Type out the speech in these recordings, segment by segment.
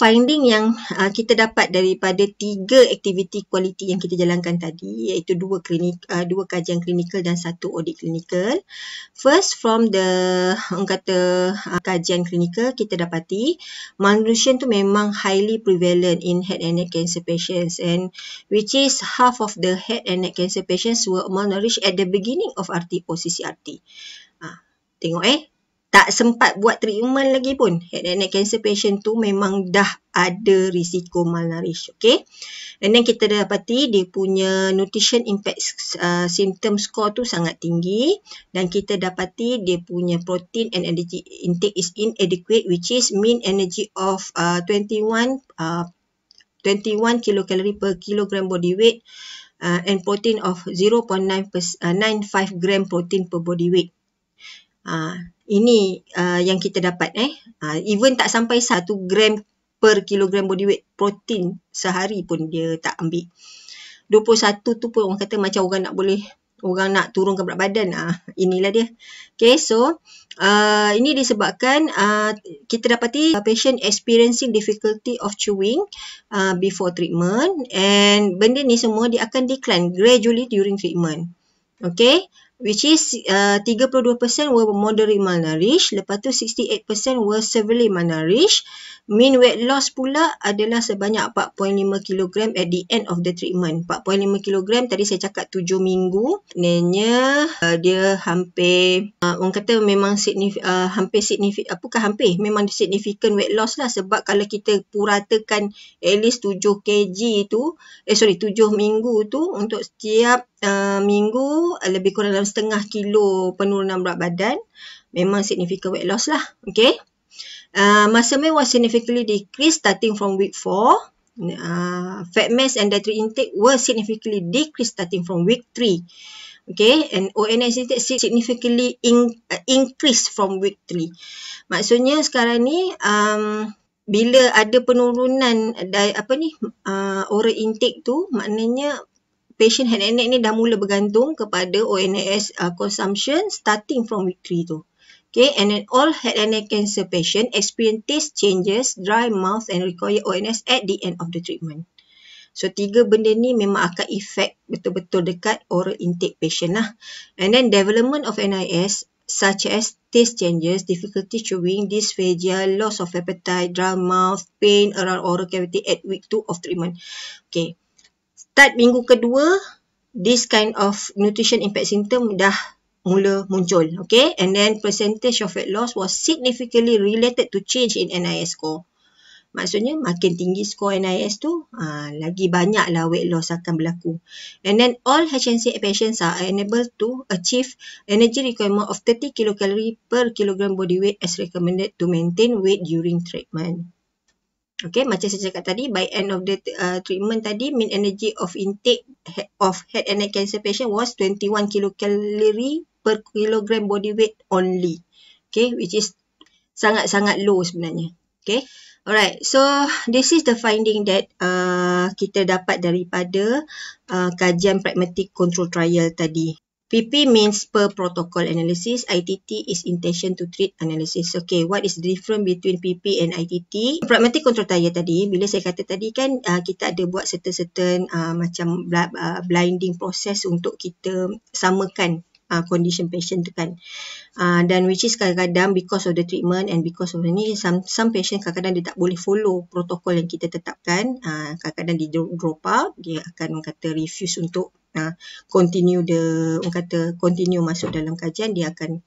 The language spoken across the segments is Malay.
finding yang uh, kita dapat daripada tiga aktiviti kualiti yang kita jalankan tadi iaitu dua klinik uh, dua kajian klinikal dan satu audit klinikal first from the orang kata uh, kajian klinikal kita dapati malnutrition tu memang highly prevalent in head and neck cancer patients and which is half of the head and neck cancer patients were malnourished at the beginning of RT or OCCRT Tengok eh, tak sempat buat treatment lagi pun head and neck cancer patient tu memang dah ada risiko malnourish okay and then kita dapati dia punya nutrition impact uh, symptom score tu sangat tinggi dan kita dapati dia punya protein and energy intake is inadequate which is mean energy of uh, 21 uh, 21 kilocalorie per kilogram body weight uh, and protein of 0.95 uh, gram protein per body weight uh, ini uh, yang kita dapat eh uh, even tak sampai 1 gram per kilogram body weight protein sehari pun dia tak ambil 21 tu pun orang kata macam orang nak boleh orang nak turunkan berat badan ah inilah dia okay so uh, ini disebabkan uh, kita dapati patient experiencing difficulty of chewing uh, before treatment and benda ni semua dia akan decline gradually during treatment okay which is uh, 32% were moderately malnourished lepas tu 68% were severely malnourished Mean weight loss pula adalah sebanyak 4.5 kg at the end of the treatment. 4.5 kg tadi saya cakap 7 minggu. Nenya uh, dia hampir uh, orang kata memang signifi, uh, hampir signifi, bukan hampir memang signifikan weight loss lah sebab kalau kita puratakan at least 7 kg tu eh sorry 7 minggu tu untuk setiap uh, minggu uh, lebih kurang dalam setengah kilo penurunan berat badan memang signifikan weight loss lah. Okay muscle ah, mass was significantly decreased starting from week 4. Uh, ah, fat mass and dietary intake were significantly decreased starting from week 3. Okay, and ONS intake significantly in, uh, increased from week 3. Maksudnya sekarang ni, um, bila ada penurunan di, apa ni uh, oral intake tu, maknanya patient head and neck ni dah mula bergantung kepada ONS uh, consumption starting from week 3 tu. Okay, and then all head and neck cancer patient experience taste changes, dry mouth and require ONS at the end of the treatment. So, tiga benda ni memang akan efek betul-betul dekat oral intake patient lah. And then development of NIS such as taste changes, difficulty chewing, dysphagia, loss of appetite, dry mouth, pain around oral cavity at week 2 of treatment. Okay, start minggu kedua, this kind of nutrition impact symptom dah mula muncul. Okay, and then percentage of fat loss was significantly related to change in NIS score. Maksudnya makin tinggi skor NIS tu, ha, lagi banyaklah weight loss akan berlaku. And then all HNC patients are enabled to achieve energy requirement of 30 kilocalorie per kilogram body weight as recommended to maintain weight during treatment. Okay, macam saya cakap tadi, by end of the uh, treatment tadi, mean energy of intake of head and neck cancer patient was 21 kilocalorie per kilogram body weight only. Okay, which is sangat-sangat low sebenarnya. Okay, alright. So, this is the finding that uh, kita dapat daripada uh, kajian pragmatic control trial tadi. PP means per protocol analysis. ITT is intention to treat analysis. Okay, what is the difference between PP and ITT? Pragmatic control trial tadi, bila saya kata tadi kan, uh, kita ada buat certain-certain uh, macam bl- uh, ah, blinding process untuk kita samakan uh, condition patient tu kan uh, dan which is kadang-kadang because of the treatment and because of ni some some patient kadang-kadang dia tak boleh follow protokol yang kita tetapkan uh, kadang-kadang dia drop drop out dia akan kata refuse untuk uh, continue the orang kata continue masuk dalam kajian dia akan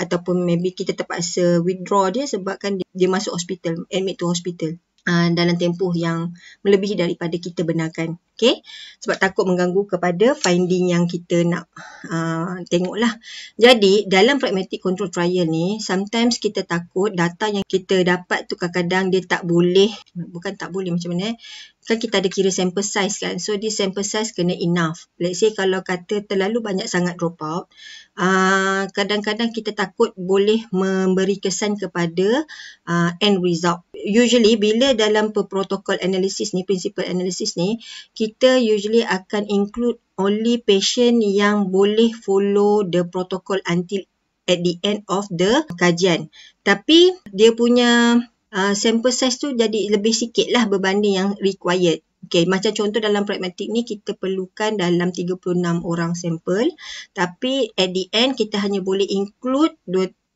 ataupun maybe kita terpaksa withdraw dia sebabkan dia, dia masuk hospital admit to hospital Uh, dalam tempoh yang melebihi daripada kita benarkan. Okay? Sebab takut mengganggu kepada finding yang kita nak uh, tengok lah. Jadi dalam pragmatic control trial ni, sometimes kita takut data yang kita dapat tu kadang-kadang dia tak boleh, bukan tak boleh macam mana eh. Kan kita ada kira sample size kan. So dia sample size kena enough. Let's say kalau kata terlalu banyak sangat drop out, Uh, kadang-kadang kita takut boleh memberi kesan kepada uh, end result usually bila dalam protokol analisis ni, principal analisis ni, kita usually akan include only patient yang boleh follow the protocol until at the end of the kajian. Tapi dia punya uh, sample size tu jadi lebih sikit lah berbanding yang required. Okay, macam contoh dalam pragmatik ni kita perlukan dalam 36 orang sampel tapi at the end kita hanya boleh include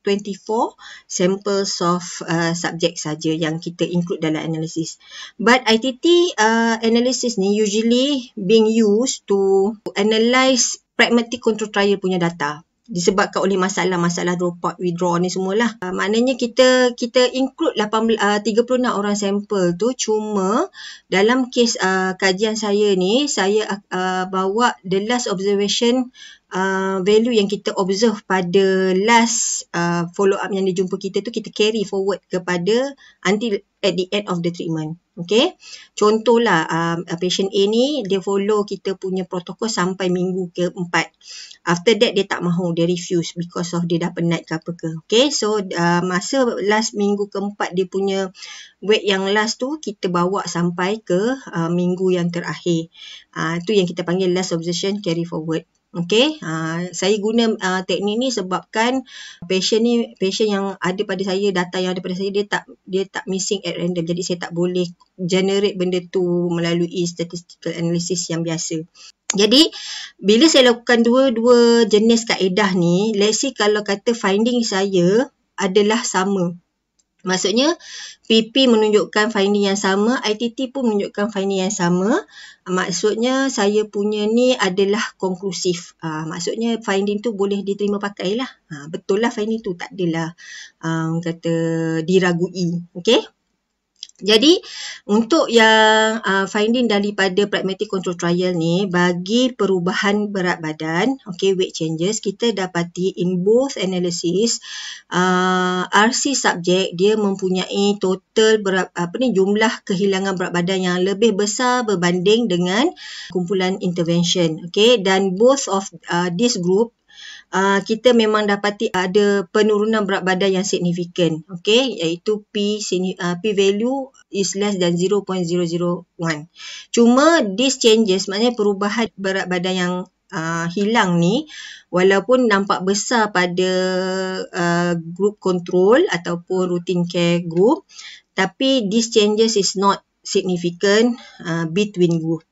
24 samples of uh, subject saja yang kita include dalam analysis. But ITT uh, analysis ni usually being used to analyse pragmatic control trial punya data disebabkan oleh masalah-masalah dropout withdraw ni semualah. Uh, maknanya kita kita include 18 uh, 36 orang sampel tu cuma dalam kes uh, kajian saya ni saya uh, bawa the last observation uh, value yang kita observe pada last uh, follow up yang dia jumpa kita tu kita carry forward kepada until at the end of the treatment. Okay. Contohlah um, uh, patient A ni dia follow kita punya protokol sampai minggu keempat. After that dia tak mahu, dia refuse because of dia dah penat ke apa ke. Okay. So uh, masa last minggu keempat dia punya weight yang last tu kita bawa sampai ke uh, minggu yang terakhir. Uh, yang kita panggil last observation carry forward. Okay, uh, ah, saya guna uh, teknik ni sebabkan patient ni, patient yang ada pada saya, data yang ada pada saya, dia tak dia tak missing at random. Jadi saya tak boleh generate benda tu melalui statistical analysis yang biasa. Jadi, bila saya lakukan dua-dua jenis kaedah ni, let's see kalau kata finding saya adalah sama. Maksudnya PP menunjukkan finding yang sama, ITT pun menunjukkan finding yang sama. Maksudnya saya punya ni adalah konklusif. Ha, maksudnya finding tu boleh diterima pakai lah. Ha, betul lah finding tu tak adalah um, kata diragui. Okay. Jadi untuk yang uh, finding daripada pragmatic control trial ni bagi perubahan berat badan, okay weight changes kita dapati in both analysis uh, RC subject dia mempunyai total berat apa ni jumlah kehilangan berat badan yang lebih besar berbanding dengan kumpulan intervention, okay dan both of uh, this group Ah, kita memang dapati ada penurunan berat badan yang signifikan okey iaitu p uh, p value is less than 0.001 cuma these changes maknanya perubahan berat badan yang uh, hilang ni walaupun nampak besar pada uh, group control ataupun routine care group tapi these changes is not significant uh, between group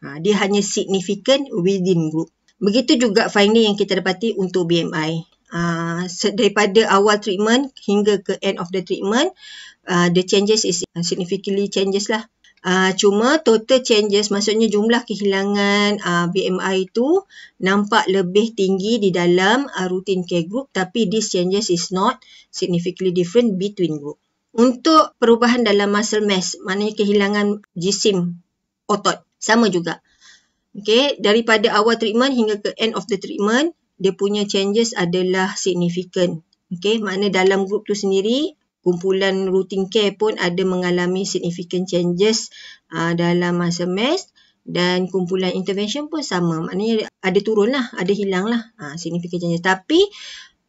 uh, dia hanya significant within group Begitu juga finding yang kita dapati untuk BMI. Uh, ah, daripada awal treatment hingga ke end of the treatment, uh, the changes is significantly changes lah. Uh, cuma total changes maksudnya jumlah kehilangan uh, BMI itu nampak lebih tinggi di dalam uh, routine care group tapi this changes is not significantly different between group. Untuk perubahan dalam muscle mass, maknanya kehilangan jisim otot, sama juga. Okay, daripada awal treatment hingga ke end of the treatment, dia punya changes adalah significant. Okay, makna dalam group tu sendiri, kumpulan rutin care pun ada mengalami significant changes uh, dalam masa mes dan kumpulan intervention pun sama. Maknanya ada turun lah, ada hilang lah uh, ah, significant changes. Tapi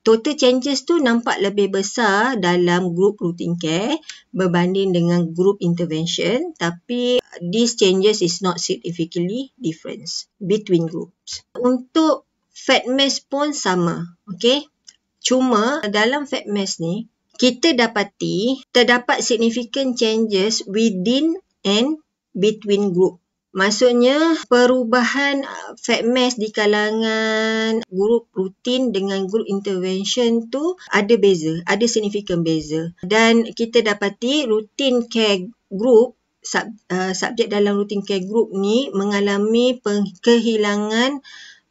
total changes tu nampak lebih besar dalam group routine care berbanding dengan group intervention tapi these changes is not significantly difference between groups. Untuk fat mass pun sama. Okay. Cuma dalam fat mass ni, kita dapati terdapat significant changes within and between group. Maksudnya perubahan uh, fat mass di kalangan grup rutin dengan grup intervention tu ada beza, ada signifikan beza. Dan kita dapati rutin care group sub, uh, subjek dalam rutin care group ni mengalami kehilangan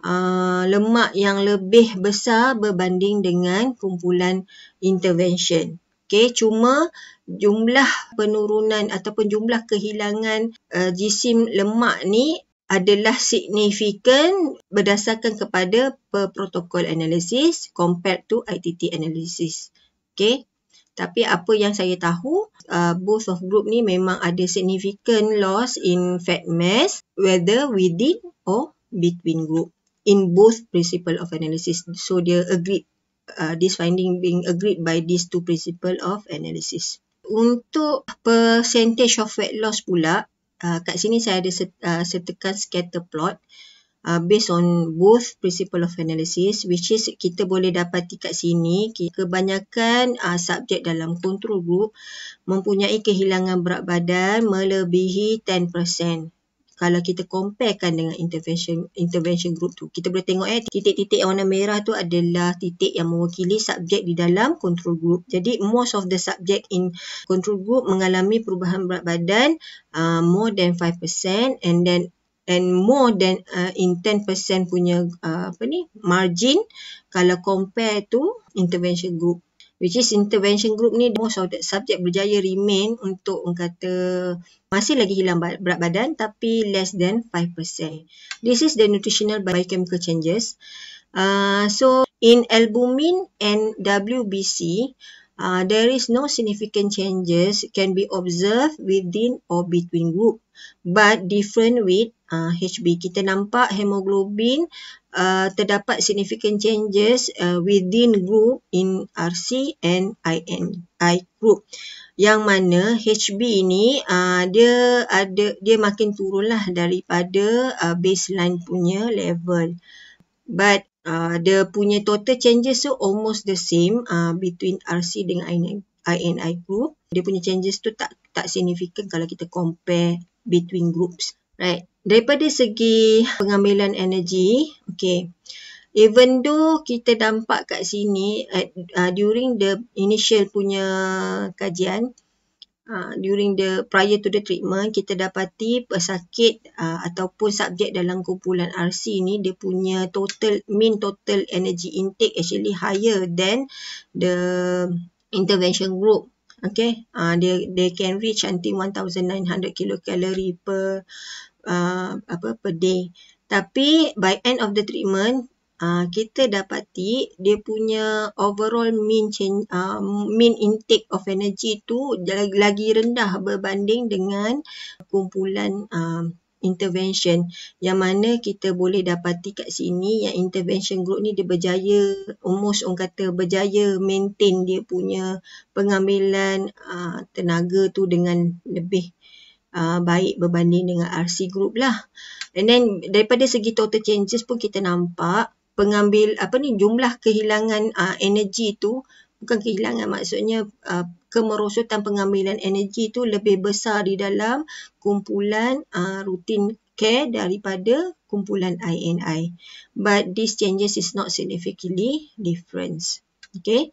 Uh, lemak yang lebih besar berbanding dengan kumpulan intervention. Okey, cuma jumlah penurunan ataupun jumlah kehilangan uh, jisim lemak ni adalah signifikan berdasarkan kepada per protokol analisis compared to ITT analysis. Okey. Tapi apa yang saya tahu, uh, both of group ni memang ada significant loss in fat mass whether within or between group in both principle of analysis. So dia agree uh, this finding being agreed by these two principle of analysis. Untuk percentage of weight loss pula, uh, kat sini saya ada set, uh, sertakan scatter plot uh, based on both principle of analysis which is kita boleh dapati kat sini kebanyakan uh, subjek dalam control group mempunyai kehilangan berat badan melebihi 10% kalau kita comparekan dengan intervention intervention group tu kita boleh tengok eh titik-titik warna merah tu adalah titik yang mewakili subjek di dalam control group jadi most of the subject in control group mengalami perubahan berat badan uh, more than 5% and then and more than uh, in 10% punya uh, apa ni margin kalau compare tu intervention group which is intervention group ni most of the subject berjaya remain untuk kata masih lagi hilang berat badan tapi less than 5%. This is the nutritional biochemical changes. Uh, so in albumin and WBC, uh, there is no significant changes can be observed within or between group but different with uh, HB. Kita nampak hemoglobin Uh, terdapat significant changes uh, within group in RC and INI group yang mana HB ini uh, dia ada dia makin turunlah daripada uh, baseline punya level but uh, the punya total changes so almost the same uh, between RC dengan INI group dia punya changes tu tak tak signifikan kalau kita compare between groups right daripada segi pengambilan energi okay, even though kita dampak kat sini uh, during the initial punya kajian uh, during the prior to the treatment kita dapati pesakit uh, ataupun subjek dalam kumpulan RC ni dia punya total mean total energy intake actually higher than the intervention group okay uh, they they can reach until 1900 kilocalorie per uh, apa per day. Tapi by end of the treatment uh, kita dapati dia punya overall mean uh, mean intake of energy tu lagi rendah berbanding dengan kumpulan uh, intervention yang mana kita boleh dapati kat sini yang intervention group ni dia berjaya almost orang kata berjaya maintain dia punya pengambilan uh, tenaga tu dengan lebih Ah, baik berbanding dengan RC group lah. And then daripada segi total changes pun kita nampak pengambil apa ni jumlah kehilangan uh, ah, energi tu bukan kehilangan maksudnya uh, kemerosotan pengambilan energy tu lebih besar di dalam kumpulan uh, rutin care daripada kumpulan INI. But these changes is not significantly different. Okay.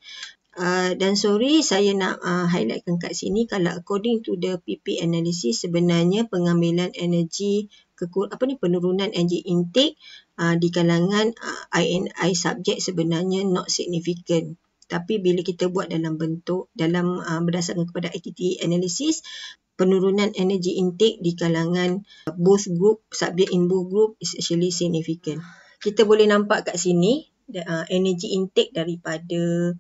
Uh, dan sorry saya nak uh, highlightkan kat sini kalau according to the PP analysis sebenarnya pengambilan energi kekur apa ni penurunan energy intake uh, di kalangan uh, INI subject sebenarnya not significant tapi bila kita buat dalam bentuk dalam uh, berdasarkan kepada ATT analysis penurunan energy intake di kalangan uh, both group subject in both group is actually significant kita boleh nampak kat sini uh, energy intake daripada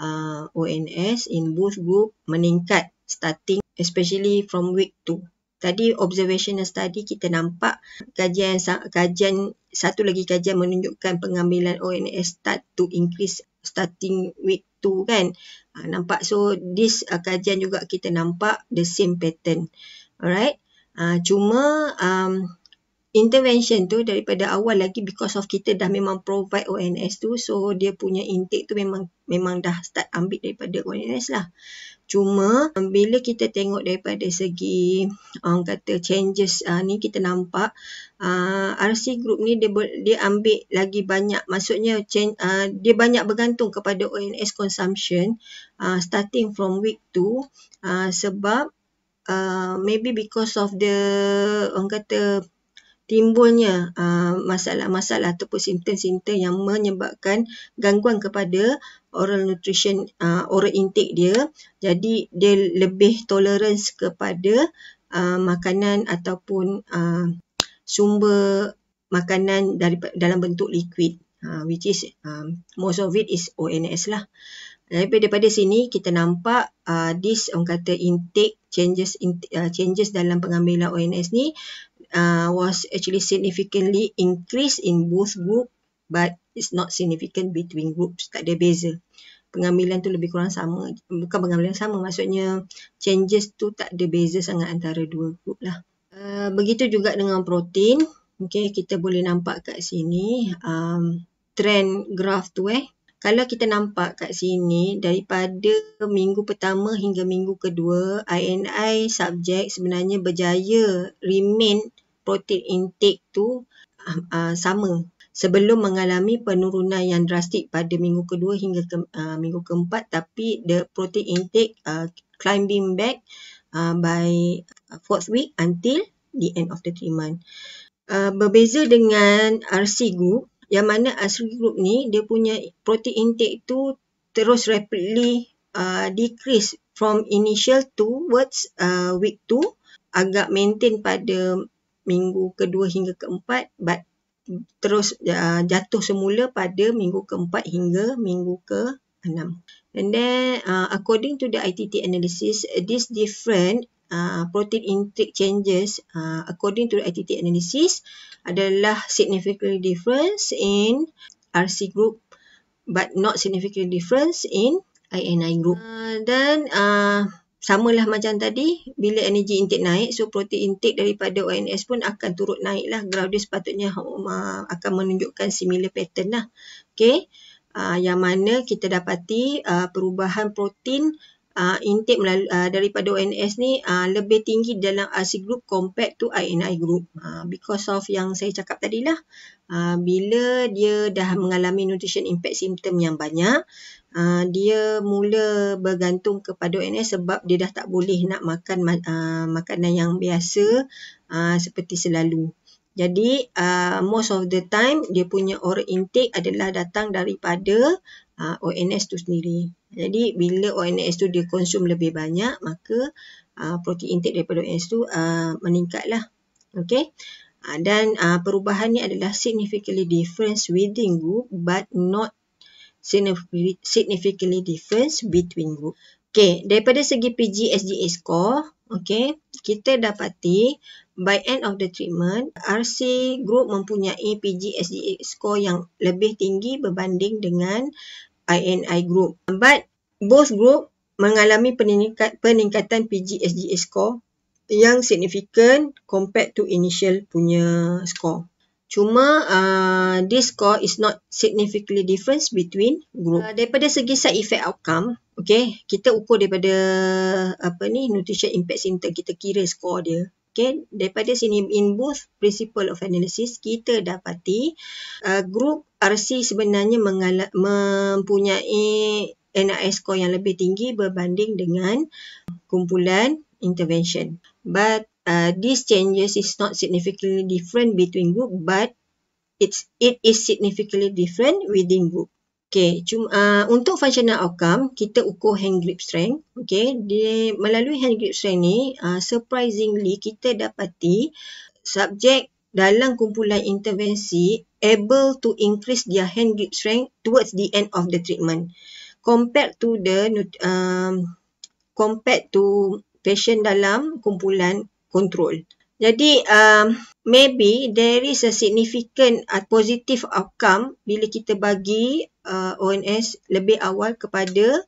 uh, ONS in both group meningkat starting especially from week 2. Tadi observational study kita nampak kajian kajian satu lagi kajian menunjukkan pengambilan ONS start to increase starting week 2 kan. Ah, nampak so this uh, kajian juga kita nampak the same pattern. Alright. Uh, cuma um, intervention tu daripada awal lagi because of kita dah memang provide ONS tu so dia punya intake tu memang memang dah start ambil daripada ONS lah cuma um, bila kita tengok daripada segi orang um, kata changes uh, ni kita nampak uh, RC group ni dia dia ambil lagi banyak maksudnya change, uh, dia banyak bergantung kepada ONS consumption uh, starting from week 2 uh, sebab uh, maybe because of the orang kata timbulnya uh, masalah-masalah ataupun simptom-simptom yang menyebabkan gangguan kepada oral nutrition uh, oral intake dia jadi dia lebih tolerance kepada uh, makanan ataupun uh, sumber makanan dari dalam bentuk liquid uh, which is um, most of it is ONS lah daripada daripada sini kita nampak uh, this orang kata intake changes in, uh, changes dalam pengambilan ONS ni uh, was actually significantly increased in both group but it's not significant between groups tak ada beza pengambilan tu lebih kurang sama bukan pengambilan sama maksudnya changes tu tak ada beza sangat antara dua group lah uh, begitu juga dengan protein okay, kita boleh nampak kat sini um, trend graph tu eh kalau kita nampak kat sini daripada minggu pertama hingga minggu kedua INI subjek sebenarnya berjaya remain protein intake tu uh, sama sebelum mengalami penurunan yang drastik pada minggu kedua hingga ke, uh, minggu keempat tapi the protein intake uh, climbing back uh, by fourth week until the end of the treatment uh, berbeza dengan RC group yang mana asri group ni dia punya protein intake tu terus rapidly uh, decrease from initial towards uh, week 2 agak maintain pada minggu kedua hingga keempat but terus uh, jatuh semula pada minggu keempat hingga minggu ke enam. And then uh, according to the ITT analysis, this different Uh, protein intake changes uh, according to the ITT analysis adalah significantly difference in RC group but not significantly difference in INI group. Uh, dan uh, lah macam tadi, bila energy intake naik, so protein intake daripada ONS pun akan turut naik lah. Graudius sepatutnya uh, akan menunjukkan similar pattern lah. Okay. Uh, yang mana kita dapati uh, perubahan protein uh, intake melalui, uh, daripada ONS ni uh, lebih tinggi dalam RC group compared to INI group uh, because of yang saya cakap tadilah uh, bila dia dah mengalami nutrition impact symptom yang banyak uh, dia mula bergantung kepada ONS sebab dia dah tak boleh nak makan uh, makanan yang biasa uh, seperti selalu jadi uh, most of the time dia punya oral intake adalah datang daripada uh, ah, ONS tu sendiri. Jadi bila ONS tu dia konsum lebih banyak maka uh, protein intake daripada ONS tu uh, meningkatlah. Okay. Uh, dan uh, perubahan ni adalah significantly different within group but not significantly different between group. Okay, daripada segi PGSDA score, okay, kita dapati by end of the treatment, RC group mempunyai PGSDA score yang lebih tinggi berbanding dengan uh, INI group. But both group mengalami peningkat, peningkatan PGSGA score yang signifikan compared to initial punya score. Cuma uh, this score is not significantly difference between group. Uh, daripada segi side effect outcome, okay, kita ukur daripada apa ni nutrition impact center kita kira score dia. Okay, daripada sini in both principle of analysis kita dapati uh, group RC sebenarnya mempunyai NIS score yang lebih tinggi berbanding dengan kumpulan intervention. But uh, these changes is not significantly different between group but it's it is significantly different within group. Okay, cuma uh, untuk functional outcome kita ukur hand grip strength. Okay, di melalui hand grip strength ni, uh, surprisingly kita dapati subjek dalam kumpulan intervensi able to increase their hand grip strength towards the end of the treatment compared to the um, compared to patient dalam kumpulan control. Jadi um, maybe there is a significant ah, positive outcome bila kita bagi uh, ONS lebih awal kepada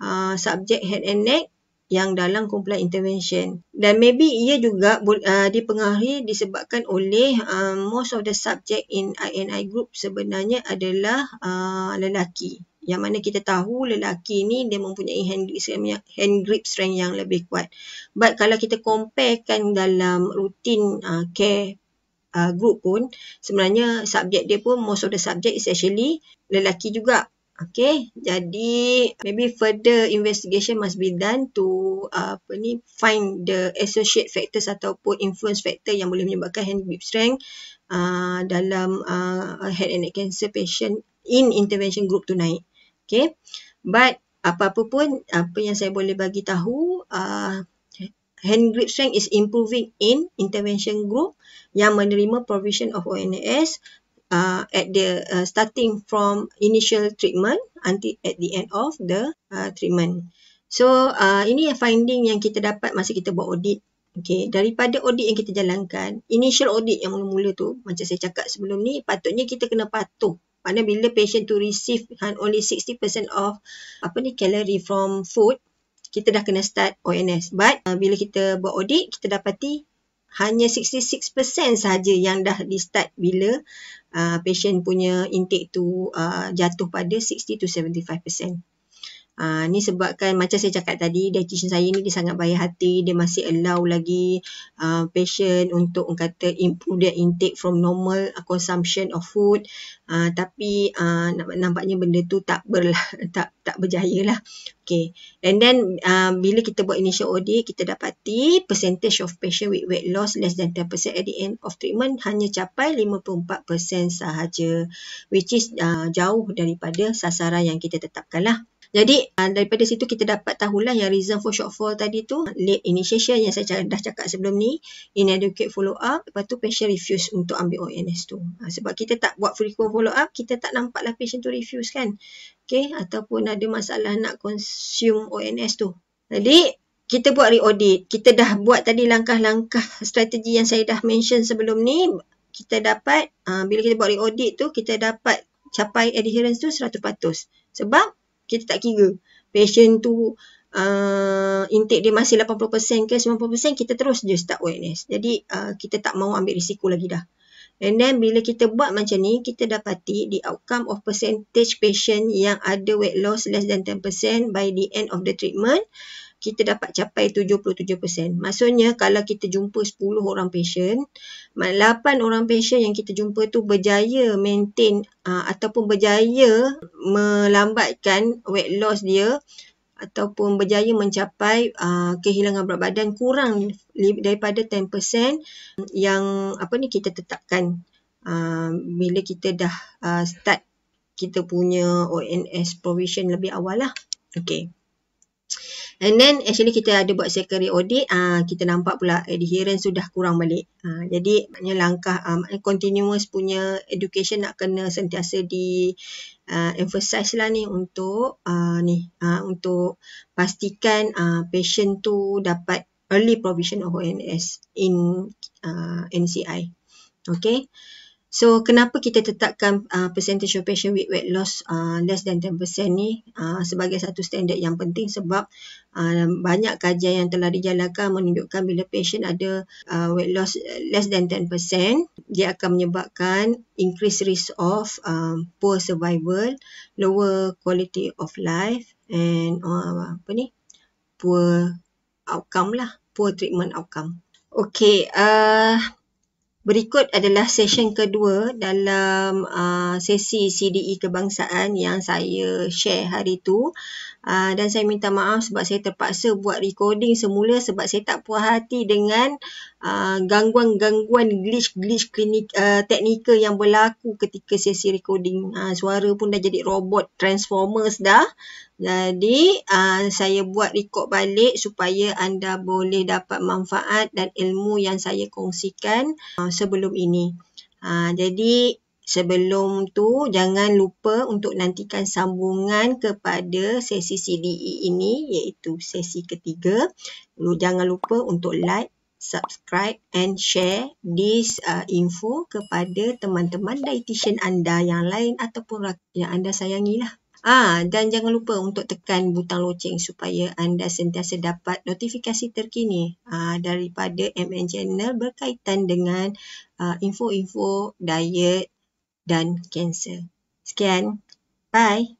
uh, subjek head and neck yang dalam kumpulan intervention dan maybe ia juga uh, dipengaruhi disebabkan oleh uh, most of the subject in INI group sebenarnya adalah uh, lelaki yang mana kita tahu lelaki ni dia mempunyai hand grip, strength, hand grip strength yang lebih kuat but kalau kita compare dalam rutin uh, care uh, group pun sebenarnya subjek dia pun most of the subject is actually lelaki juga. Okay, jadi maybe further investigation must be done to uh, apa ni find the associate factors ataupun influence factor yang boleh menyebabkan hand grip strength uh, dalam uh, head and neck cancer patient in intervention group tu naik. Okay, but apa-apa pun apa yang saya boleh bagi tahu uh, hand grip strength is improving in intervention group yang menerima provision of ONS uh, at the uh, starting from initial treatment until at the end of the uh, treatment. So uh, ini yang finding yang kita dapat masa kita buat audit. Okay, daripada audit yang kita jalankan, initial audit yang mula-mula tu macam saya cakap sebelum ni patutnya kita kena patuh. Mana bila patient to receive kan, only 60% of apa ni calorie from food, kita dah kena start ONS. But uh, bila kita buat audit, kita dapati hanya 66% sahaja yang dah di start bila uh, patient punya intake tu uh, jatuh pada 60 to 75%. Uh, ni sebabkan macam saya cakap tadi, dietitian saya ni dia sangat baik hati, dia masih allow lagi uh, patient untuk orang kata improve their intake from normal uh, consumption of food. Uh, tapi uh, nampaknya benda tu tak berlah, tak tak berjaya lah. Okay. And then uh, bila kita buat initial OD, kita dapati percentage of patient with weight loss less than 10% at the end of treatment hanya capai 54% sahaja. Which is uh, jauh daripada sasaran yang kita tetapkan lah. Jadi ah, daripada situ kita dapat tahulah yang reason for shortfall tadi tu late initiation yang saya dah cakap sebelum ni inadequate follow up lepas tu patient refuse untuk ambil ONS tu. Ah, sebab kita tak buat frequent follow up kita tak nampak lah patient tu refuse kan. Okay ataupun ada masalah nak consume ONS tu. Jadi kita buat re-audit. Kita dah buat tadi langkah-langkah strategi yang saya dah mention sebelum ni. Kita dapat, uh, bila kita buat re-audit tu, kita dapat capai adherence tu 100%. Sebab kita tak kira patient tu uh, intake dia masih 80% ke 90% kita terus je start wellness jadi uh, kita tak mau ambil risiko lagi dah and then bila kita buat macam ni kita dapati the outcome of percentage patient yang ada weight loss less than 10% by the end of the treatment kita dapat capai 77%. Maksudnya kalau kita jumpa 10 orang pesen, 8 orang pesen yang kita jumpa tu berjaya maintain uh, ataupun berjaya melambatkan weight loss dia ataupun berjaya mencapai uh, kehilangan berat badan kurang daripada 10% yang apa ni kita tetapkan uh, bila kita dah uh, start kita punya ONS provision lebih awal lah. Okay. And then actually kita ada buat secondary audit, uh, kita nampak pula adherence sudah kurang balik. Uh, jadi maknanya langkah um, continuous punya education nak kena sentiasa di uh, emphasize lah ni untuk uh, ni uh, untuk pastikan uh, patient tu dapat early provision of ONS in uh, NCI. Okay. So kenapa kita tetapkan uh, percentage of patient with weight loss uh, less than 10% ni uh, sebagai satu standard yang penting sebab uh, banyak kajian yang telah dijalankan menunjukkan bila patient ada uh, weight loss uh, less than 10% dia akan menyebabkan increase risk of um, poor survival, lower quality of life and uh, apa ni poor outcome lah, poor treatment outcome. Okay, uh, Berikut adalah session kedua dalam uh, sesi CDE kebangsaan yang saya share hari itu. Ah, dan saya minta maaf sebab saya terpaksa buat recording semula sebab saya tak puas hati dengan ah, gangguan-gangguan glitch-glitch klinik, uh, teknikal yang berlaku ketika sesi recording. Uh, suara pun dah jadi robot transformers dah. Jadi uh, saya buat record balik supaya anda boleh dapat manfaat dan ilmu yang saya kongsikan uh, sebelum ini. Uh, jadi Sebelum tu jangan lupa untuk nantikan sambungan kepada sesi CDE ini iaitu sesi ketiga. Lalu jangan lupa untuk like, subscribe and share this uh, info kepada teman-teman dietitian anda yang lain ataupun yang anda sayangilah. Ah dan jangan lupa untuk tekan butang loceng supaya anda sentiasa dapat notifikasi terkini ah daripada MN Channel berkaitan dengan ah, info-info diet dan cancel. Sekian. Bye.